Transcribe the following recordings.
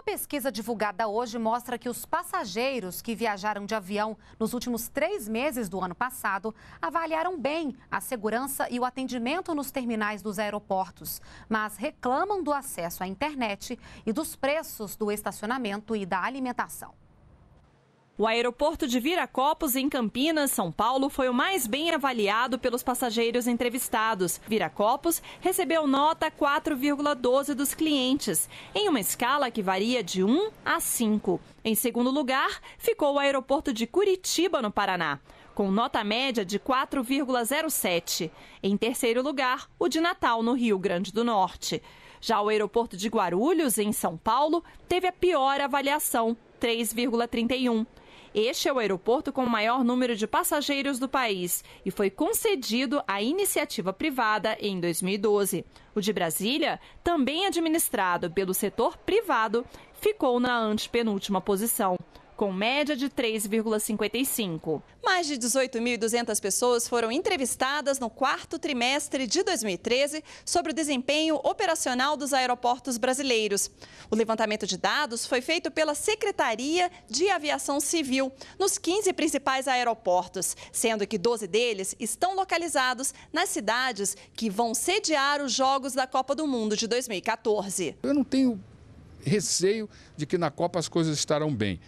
Uma pesquisa divulgada hoje mostra que os passageiros que viajaram de avião nos últimos três meses do ano passado avaliaram bem a segurança e o atendimento nos terminais dos aeroportos, mas reclamam do acesso à internet e dos preços do estacionamento e da alimentação. O aeroporto de Viracopos, em Campinas, São Paulo, foi o mais bem avaliado pelos passageiros entrevistados. Viracopos recebeu nota 4,12 dos clientes, em uma escala que varia de 1 a 5. Em segundo lugar, ficou o aeroporto de Curitiba, no Paraná com nota média de 4,07. Em terceiro lugar, o de Natal, no Rio Grande do Norte. Já o aeroporto de Guarulhos, em São Paulo, teve a pior avaliação, 3,31. Este é o aeroporto com o maior número de passageiros do país e foi concedido à iniciativa privada em 2012. O de Brasília, também administrado pelo setor privado, ficou na antepenúltima posição com média de 3,55. Mais de 18.200 pessoas foram entrevistadas no quarto trimestre de 2013 sobre o desempenho operacional dos aeroportos brasileiros. O levantamento de dados foi feito pela Secretaria de Aviação Civil nos 15 principais aeroportos, sendo que 12 deles estão localizados nas cidades que vão sediar os Jogos da Copa do Mundo de 2014. Eu não tenho receio de que na Copa as coisas estarão bem.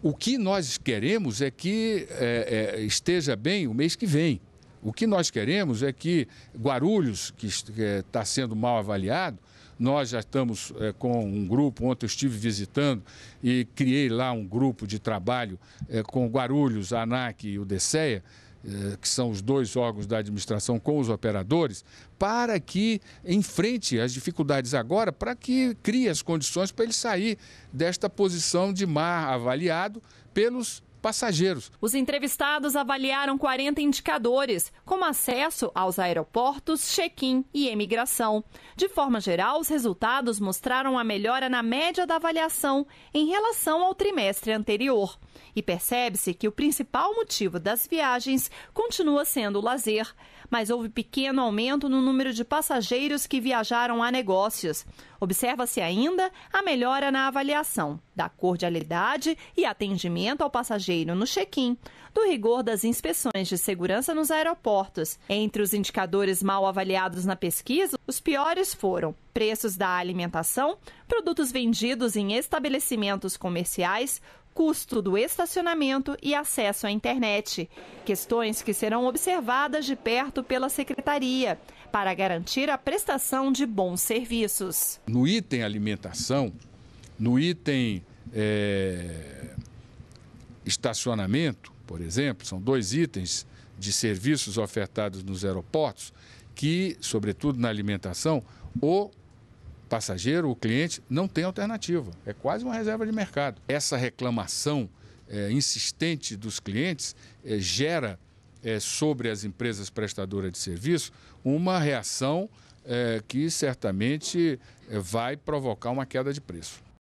O que nós queremos é que é, é, esteja bem o mês que vem. O que nós queremos é que Guarulhos, que está é, tá sendo mal avaliado, nós já estamos é, com um grupo, ontem eu estive visitando e criei lá um grupo de trabalho é, com Guarulhos, a ANAC e o DECEA, eh, que são os dois órgãos da administração com os operadores, para que enfrente as dificuldades agora, para que crie as condições para ele sair desta posição de mar avaliado pelos passageiros. Os entrevistados avaliaram 40 indicadores, como acesso aos aeroportos, check-in e emigração. De forma geral, os resultados mostraram a melhora na média da avaliação em relação ao trimestre anterior. E percebe-se que o principal motivo das viagens continua sendo o lazer, mas houve pequeno aumento no número de passageiros que viajaram a negócios. Observa-se ainda a melhora na avaliação, da cordialidade e atendimento ao passageiro no check-in, do rigor das inspeções de segurança nos aeroportos. Entre os indicadores mal avaliados na pesquisa, os piores foram preços da alimentação, produtos vendidos em estabelecimentos comerciais, custo do estacionamento e acesso à internet. Questões que serão observadas de perto pela secretaria para garantir a prestação de bons serviços. No item alimentação, no item é, estacionamento, por exemplo, são dois itens de serviços ofertados nos aeroportos que, sobretudo na alimentação, o passageiro, o cliente, não tem alternativa. É quase uma reserva de mercado. Essa reclamação é, insistente dos clientes é, gera é, sobre as empresas prestadoras de serviço uma reação é, que certamente é, vai provocar uma queda de preço.